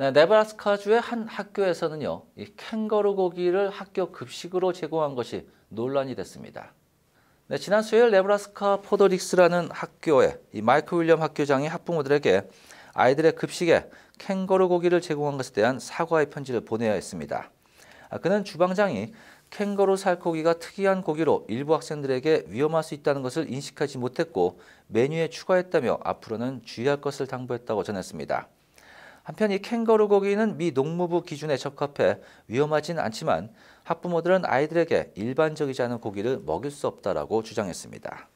네, 네브라스카주의 한 학교에서는요, 이 캥거루 고기를 학교 급식으로 제공한 것이 논란이 됐습니다. 네, 지난 수요일 네브라스카 포더릭스라는 학교에 이 마이크 윌리엄 학교장이 학부모들에게 아이들의 급식에 캥거루 고기를 제공한 것에 대한 사과의 편지를 보내야 했습니다. 아, 그는 주방장이 캥거루 살코기가 특이한 고기로 일부 학생들에게 위험할 수 있다는 것을 인식하지 못했고 메뉴에 추가했다며 앞으로는 주의할 것을 당부했다고 전했습니다. 한편 이 캥거루 고기는 미 농무부 기준에 적합해 위험하진 않지만 학부모들은 아이들에게 일반적이지 않은 고기를 먹일 수 없다라고 주장했습니다.